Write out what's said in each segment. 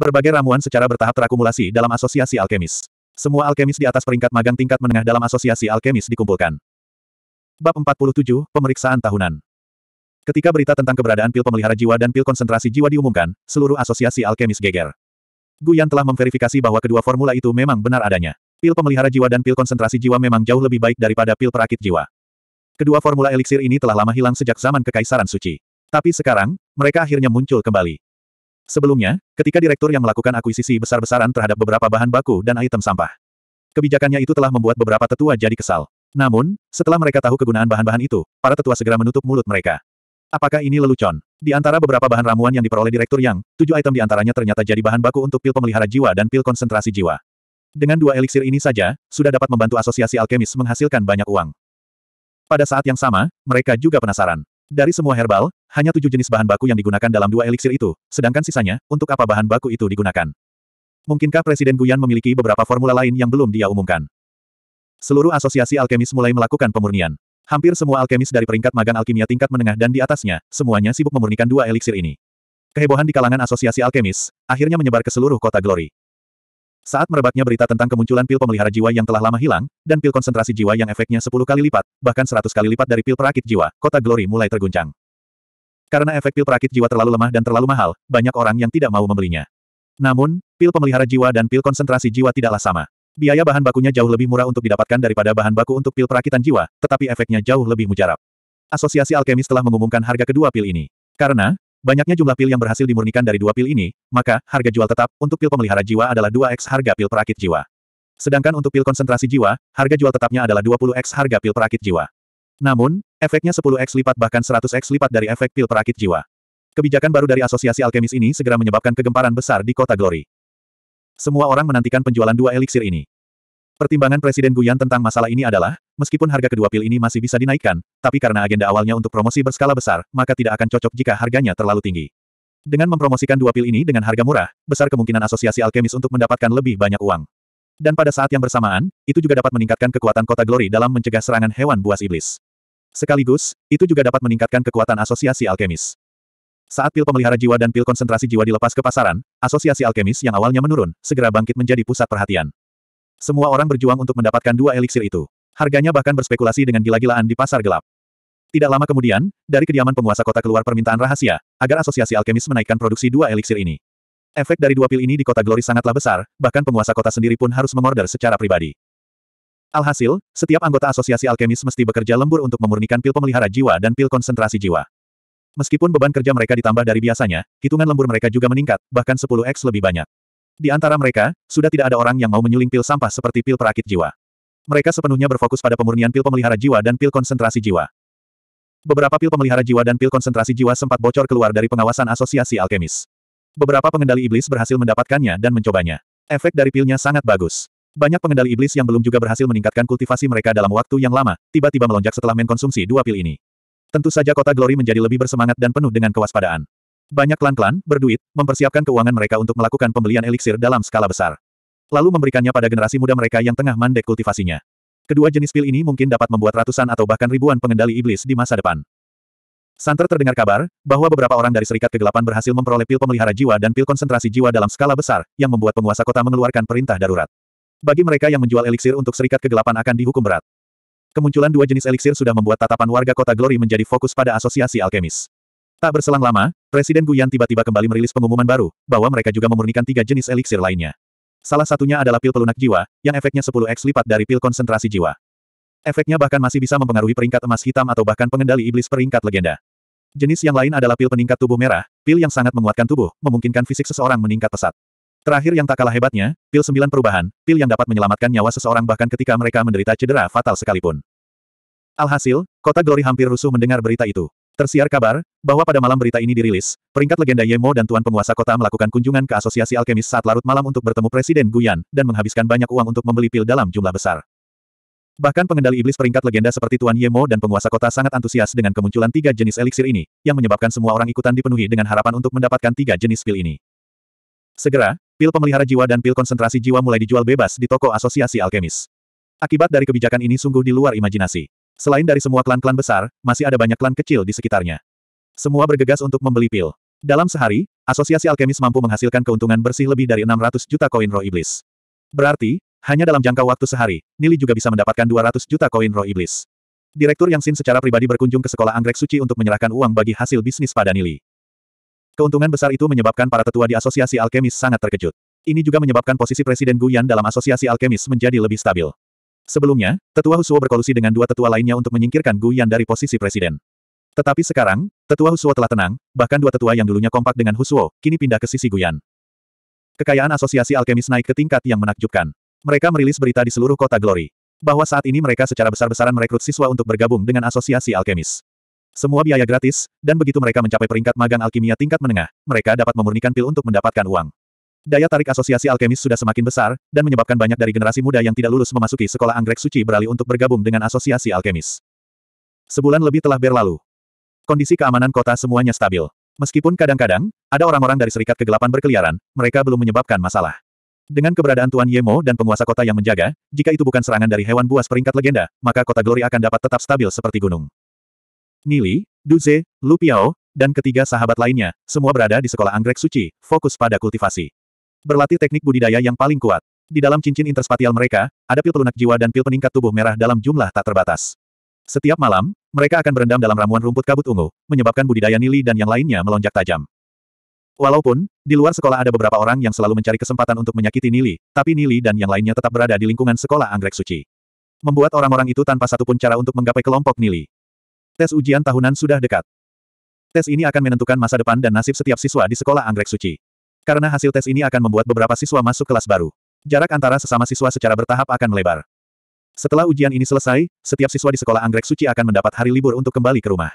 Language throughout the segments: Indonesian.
Berbagai ramuan secara bertahap terakumulasi dalam asosiasi alkemis. Semua alkemis di atas peringkat magang tingkat menengah dalam asosiasi alkemis dikumpulkan. Bab 47, Pemeriksaan Tahunan Ketika berita tentang keberadaan pil pemelihara jiwa dan pil konsentrasi jiwa diumumkan, seluruh asosiasi alkemis geger. Guyan telah memverifikasi bahwa kedua formula itu memang benar adanya. Pil pemelihara jiwa dan pil konsentrasi jiwa memang jauh lebih baik daripada pil perakit jiwa. Kedua formula eliksir ini telah lama hilang sejak zaman Kekaisaran Suci. Tapi sekarang, mereka akhirnya muncul kembali. Sebelumnya, ketika direktur yang melakukan akuisisi besar-besaran terhadap beberapa bahan baku dan item sampah. Kebijakannya itu telah membuat beberapa tetua jadi kesal. Namun, setelah mereka tahu kegunaan bahan-bahan itu, para tetua segera menutup mulut mereka. Apakah ini lelucon? Di antara beberapa bahan ramuan yang diperoleh Direktur Yang, tujuh item di antaranya ternyata jadi bahan baku untuk pil pemelihara jiwa dan pil konsentrasi jiwa. Dengan dua eliksir ini saja, sudah dapat membantu asosiasi alkemis menghasilkan banyak uang. Pada saat yang sama, mereka juga penasaran. Dari semua herbal, hanya tujuh jenis bahan baku yang digunakan dalam dua eliksir itu, sedangkan sisanya, untuk apa bahan baku itu digunakan. Mungkinkah Presiden Guyan memiliki beberapa formula lain yang belum dia umumkan? Seluruh asosiasi alkemis mulai melakukan pemurnian. Hampir semua alkemis dari peringkat magang alkimia tingkat menengah dan di atasnya, semuanya sibuk memurnikan dua eliksir ini. Kehebohan di kalangan asosiasi alkemis, akhirnya menyebar ke seluruh kota Glory. Saat merebaknya berita tentang kemunculan pil pemelihara jiwa yang telah lama hilang, dan pil konsentrasi jiwa yang efeknya 10 kali lipat, bahkan 100 kali lipat dari pil perakit jiwa, kota Glory mulai terguncang. Karena efek pil perakit jiwa terlalu lemah dan terlalu mahal, banyak orang yang tidak mau membelinya. Namun, pil pemelihara jiwa dan pil konsentrasi jiwa tidaklah sama. Biaya bahan bakunya jauh lebih murah untuk didapatkan daripada bahan baku untuk pil perakitan jiwa, tetapi efeknya jauh lebih mujarab. Asosiasi Alkemis telah mengumumkan harga kedua pil ini. Karena, Banyaknya jumlah pil yang berhasil dimurnikan dari dua pil ini, maka, harga jual tetap, untuk pil pemelihara jiwa adalah 2x harga pil perakit jiwa. Sedangkan untuk pil konsentrasi jiwa, harga jual tetapnya adalah 20x harga pil perakit jiwa. Namun, efeknya 10x lipat bahkan 100x lipat dari efek pil perakit jiwa. Kebijakan baru dari asosiasi alkemis ini segera menyebabkan kegemparan besar di kota Glory. Semua orang menantikan penjualan dua eliksir ini. Pertimbangan Presiden Guyan tentang masalah ini adalah, meskipun harga kedua pil ini masih bisa dinaikkan, tapi karena agenda awalnya untuk promosi berskala besar, maka tidak akan cocok jika harganya terlalu tinggi. Dengan mempromosikan dua pil ini dengan harga murah, besar kemungkinan asosiasi alkemis untuk mendapatkan lebih banyak uang. Dan pada saat yang bersamaan, itu juga dapat meningkatkan kekuatan kota glory dalam mencegah serangan hewan buas iblis. Sekaligus, itu juga dapat meningkatkan kekuatan asosiasi alkemis. Saat pil pemelihara jiwa dan pil konsentrasi jiwa dilepas ke pasaran, asosiasi alkemis yang awalnya menurun, segera bangkit menjadi pusat perhatian. Semua orang berjuang untuk mendapatkan dua eliksir itu. Harganya bahkan berspekulasi dengan gila-gilaan di pasar gelap. Tidak lama kemudian, dari kediaman penguasa kota keluar permintaan rahasia, agar asosiasi alkemis menaikkan produksi dua eliksir ini. Efek dari dua pil ini di kota Glory sangatlah besar, bahkan penguasa kota sendiri pun harus mengorder secara pribadi. Alhasil, setiap anggota asosiasi alkemis mesti bekerja lembur untuk memurnikan pil pemelihara jiwa dan pil konsentrasi jiwa. Meskipun beban kerja mereka ditambah dari biasanya, hitungan lembur mereka juga meningkat, bahkan 10x lebih banyak. Di antara mereka, sudah tidak ada orang yang mau menyuling pil sampah seperti pil perakit jiwa. Mereka sepenuhnya berfokus pada pemurnian pil pemelihara jiwa dan pil konsentrasi jiwa. Beberapa pil pemelihara jiwa dan pil konsentrasi jiwa sempat bocor keluar dari pengawasan asosiasi alkemis. Beberapa pengendali iblis berhasil mendapatkannya dan mencobanya. Efek dari pilnya sangat bagus. Banyak pengendali iblis yang belum juga berhasil meningkatkan kultivasi mereka dalam waktu yang lama, tiba-tiba melonjak setelah mengkonsumsi dua pil ini. Tentu saja kota Glory menjadi lebih bersemangat dan penuh dengan kewaspadaan. Banyak klan-klan, berduit, mempersiapkan keuangan mereka untuk melakukan pembelian eliksir dalam skala besar. Lalu memberikannya pada generasi muda mereka yang tengah mandek kultivasinya. Kedua jenis pil ini mungkin dapat membuat ratusan atau bahkan ribuan pengendali iblis di masa depan. Santer terdengar kabar, bahwa beberapa orang dari Serikat Kegelapan berhasil memperoleh pil pemelihara jiwa dan pil konsentrasi jiwa dalam skala besar, yang membuat penguasa kota mengeluarkan perintah darurat. Bagi mereka yang menjual eliksir untuk Serikat Kegelapan akan dihukum berat. Kemunculan dua jenis eliksir sudah membuat tatapan warga kota Glory menjadi fokus pada asosiasi alkemis. Tak berselang lama, Presiden Guyan tiba-tiba kembali merilis pengumuman baru, bahwa mereka juga memurnikan tiga jenis eliksir lainnya. Salah satunya adalah pil pelunak jiwa, yang efeknya 10x lipat dari pil konsentrasi jiwa. Efeknya bahkan masih bisa mempengaruhi peringkat emas hitam atau bahkan pengendali iblis peringkat legenda. Jenis yang lain adalah pil peningkat tubuh merah, pil yang sangat menguatkan tubuh, memungkinkan fisik seseorang meningkat pesat. Terakhir yang tak kalah hebatnya, pil sembilan perubahan, pil yang dapat menyelamatkan nyawa seseorang bahkan ketika mereka menderita cedera fatal sekalipun. Alhasil, kota Glory hampir rusuh mendengar berita itu. Tersiar kabar, bahwa pada malam berita ini dirilis, peringkat legenda Yemo dan Tuan Penguasa Kota melakukan kunjungan ke Asosiasi Alkemis saat larut malam untuk bertemu Presiden Guyan, dan menghabiskan banyak uang untuk membeli pil dalam jumlah besar. Bahkan pengendali iblis peringkat legenda seperti Tuan Yemo dan penguasa kota sangat antusias dengan kemunculan tiga jenis eliksir ini, yang menyebabkan semua orang ikutan dipenuhi dengan harapan untuk mendapatkan tiga jenis pil ini. Segera, pil pemelihara jiwa dan pil konsentrasi jiwa mulai dijual bebas di toko Asosiasi Alkemis. Akibat dari kebijakan ini sungguh di luar imajinasi. Selain dari semua klan-klan besar, masih ada banyak klan kecil di sekitarnya. Semua bergegas untuk membeli pil. Dalam sehari, asosiasi alkemis mampu menghasilkan keuntungan bersih lebih dari 600 juta koin roh iblis. Berarti, hanya dalam jangka waktu sehari, Nili juga bisa mendapatkan 200 juta koin roh iblis. Direktur Yang Sin secara pribadi berkunjung ke sekolah anggrek suci untuk menyerahkan uang bagi hasil bisnis pada Nili. Keuntungan besar itu menyebabkan para tetua di asosiasi alkemis sangat terkejut. Ini juga menyebabkan posisi Presiden Guyan dalam asosiasi alkemis menjadi lebih stabil. Sebelumnya, Tetua Husuo berkolusi dengan dua tetua lainnya untuk menyingkirkan Gu Yan dari posisi presiden. Tetapi sekarang, Tetua Husuo telah tenang, bahkan dua tetua yang dulunya kompak dengan Husuo, kini pindah ke sisi Gu Yan. Kekayaan asosiasi alkemis naik ke tingkat yang menakjubkan. Mereka merilis berita di seluruh kota Glory. Bahwa saat ini mereka secara besar-besaran merekrut siswa untuk bergabung dengan asosiasi alkemis. Semua biaya gratis, dan begitu mereka mencapai peringkat magang alkimia tingkat menengah, mereka dapat memurnikan pil untuk mendapatkan uang. Daya tarik asosiasi alkemis sudah semakin besar, dan menyebabkan banyak dari generasi muda yang tidak lulus memasuki sekolah anggrek suci beralih untuk bergabung dengan asosiasi alkemis. Sebulan lebih telah berlalu. Kondisi keamanan kota semuanya stabil. Meskipun kadang-kadang, ada orang-orang dari Serikat Kegelapan berkeliaran, mereka belum menyebabkan masalah. Dengan keberadaan Tuan Yemo dan penguasa kota yang menjaga, jika itu bukan serangan dari hewan buas peringkat legenda, maka kota Glory akan dapat tetap stabil seperti gunung. Nili, Duze, Lupiao, dan ketiga sahabat lainnya, semua berada di sekolah anggrek suci, fokus pada kultivasi. Berlatih teknik budidaya yang paling kuat. Di dalam cincin interspatial mereka, ada pil pelunak jiwa dan pil peningkat tubuh merah dalam jumlah tak terbatas. Setiap malam, mereka akan berendam dalam ramuan rumput kabut ungu, menyebabkan budidaya nili dan yang lainnya melonjak tajam. Walaupun, di luar sekolah ada beberapa orang yang selalu mencari kesempatan untuk menyakiti Nili, tapi Nili dan yang lainnya tetap berada di lingkungan sekolah anggrek suci. Membuat orang-orang itu tanpa satupun cara untuk menggapai kelompok Nili. Tes ujian tahunan sudah dekat. Tes ini akan menentukan masa depan dan nasib setiap siswa di sekolah anggrek suci. Karena hasil tes ini akan membuat beberapa siswa masuk kelas baru. Jarak antara sesama siswa secara bertahap akan melebar. Setelah ujian ini selesai, setiap siswa di sekolah anggrek suci akan mendapat hari libur untuk kembali ke rumah.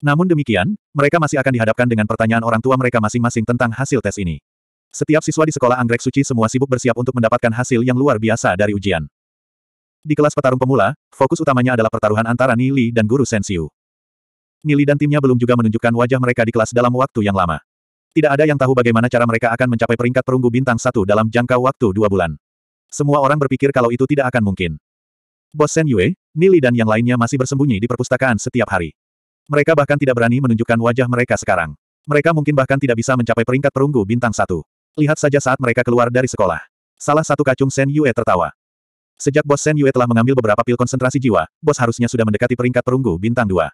Namun demikian, mereka masih akan dihadapkan dengan pertanyaan orang tua mereka masing-masing tentang hasil tes ini. Setiap siswa di sekolah anggrek suci semua sibuk bersiap untuk mendapatkan hasil yang luar biasa dari ujian. Di kelas petarung pemula, fokus utamanya adalah pertaruhan antara Nili dan Guru Sensiu. Nili dan timnya belum juga menunjukkan wajah mereka di kelas dalam waktu yang lama. Tidak ada yang tahu bagaimana cara mereka akan mencapai peringkat perunggu bintang satu dalam jangka waktu dua bulan. Semua orang berpikir kalau itu tidak akan mungkin. Bos Shen Yue, Nili dan yang lainnya masih bersembunyi di perpustakaan setiap hari. Mereka bahkan tidak berani menunjukkan wajah mereka sekarang. Mereka mungkin bahkan tidak bisa mencapai peringkat perunggu bintang satu. Lihat saja saat mereka keluar dari sekolah. Salah satu kacung Shen Yue tertawa. Sejak bos Shen Yue telah mengambil beberapa pil konsentrasi jiwa, bos harusnya sudah mendekati peringkat perunggu bintang dua.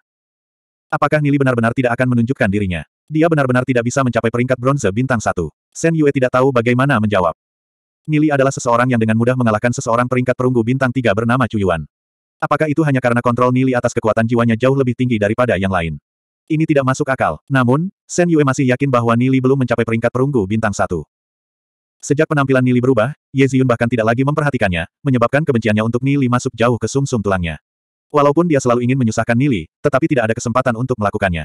Apakah Nili benar-benar tidak akan menunjukkan dirinya? Dia benar-benar tidak bisa mencapai peringkat bronze bintang satu. Shen Yue tidak tahu bagaimana menjawab. Nili adalah seseorang yang dengan mudah mengalahkan seseorang peringkat perunggu bintang tiga bernama Yuan. Apakah itu hanya karena kontrol Nili atas kekuatan jiwanya jauh lebih tinggi daripada yang lain? Ini tidak masuk akal. Namun, Shen Yue masih yakin bahwa Nili belum mencapai peringkat perunggu bintang satu. Sejak penampilan Nili berubah, Ye Ziyun bahkan tidak lagi memperhatikannya, menyebabkan kebenciannya untuk Nili masuk jauh ke sumsum -sum tulangnya. Walaupun dia selalu ingin menyusahkan Nili, tetapi tidak ada kesempatan untuk melakukannya.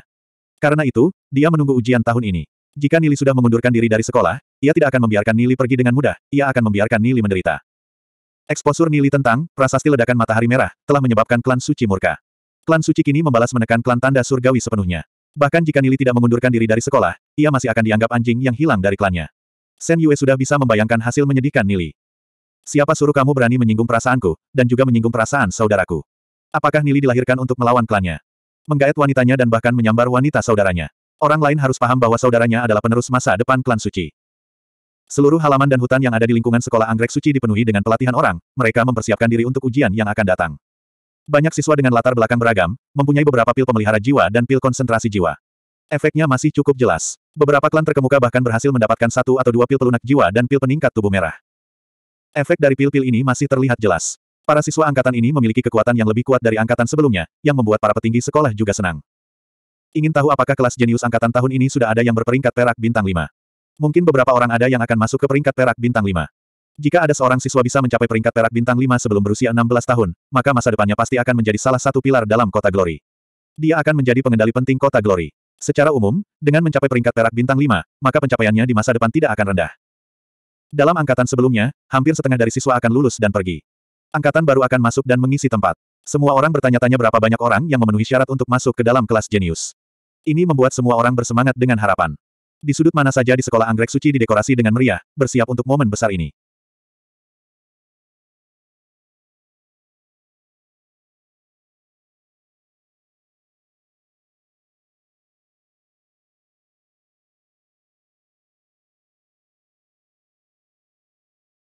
Karena itu, dia menunggu ujian tahun ini. Jika Nili sudah mengundurkan diri dari sekolah, ia tidak akan membiarkan Nili pergi dengan mudah, ia akan membiarkan Nili menderita. Eksposur Nili tentang prasasti ledakan matahari merah telah menyebabkan klan suci murka. Klan suci kini membalas menekan klan tanda surgawi sepenuhnya. Bahkan jika Nili tidak mengundurkan diri dari sekolah, ia masih akan dianggap anjing yang hilang dari klannya. Sen Yue sudah bisa membayangkan hasil menyedihkan Nili. Siapa suruh kamu berani menyinggung perasaanku, dan juga menyinggung perasaan saudaraku? Apakah Nili dilahirkan untuk melawan klannya? Menggaet wanitanya dan bahkan menyambar wanita saudaranya. Orang lain harus paham bahwa saudaranya adalah penerus masa depan klan suci. Seluruh halaman dan hutan yang ada di lingkungan sekolah anggrek suci dipenuhi dengan pelatihan orang, mereka mempersiapkan diri untuk ujian yang akan datang. Banyak siswa dengan latar belakang beragam, mempunyai beberapa pil pemelihara jiwa dan pil konsentrasi jiwa. Efeknya masih cukup jelas. Beberapa klan terkemuka bahkan berhasil mendapatkan satu atau dua pil pelunak jiwa dan pil peningkat tubuh merah. Efek dari pil-pil ini masih terlihat jelas. Para siswa angkatan ini memiliki kekuatan yang lebih kuat dari angkatan sebelumnya, yang membuat para petinggi sekolah juga senang. Ingin tahu apakah kelas jenius angkatan tahun ini sudah ada yang berperingkat perak bintang 5? Mungkin beberapa orang ada yang akan masuk ke peringkat perak bintang 5. Jika ada seorang siswa bisa mencapai peringkat perak bintang 5 sebelum berusia 16 tahun, maka masa depannya pasti akan menjadi salah satu pilar dalam kota Glory. Dia akan menjadi pengendali penting kota Glory. Secara umum, dengan mencapai peringkat perak bintang 5, maka pencapaiannya di masa depan tidak akan rendah. Dalam angkatan sebelumnya, hampir setengah dari siswa akan lulus dan pergi. Angkatan baru akan masuk dan mengisi tempat. Semua orang bertanya-tanya berapa banyak orang yang memenuhi syarat untuk masuk ke dalam kelas jenius. Ini membuat semua orang bersemangat dengan harapan. Di sudut mana saja di sekolah anggrek suci didekorasi dengan meriah, bersiap untuk momen besar ini.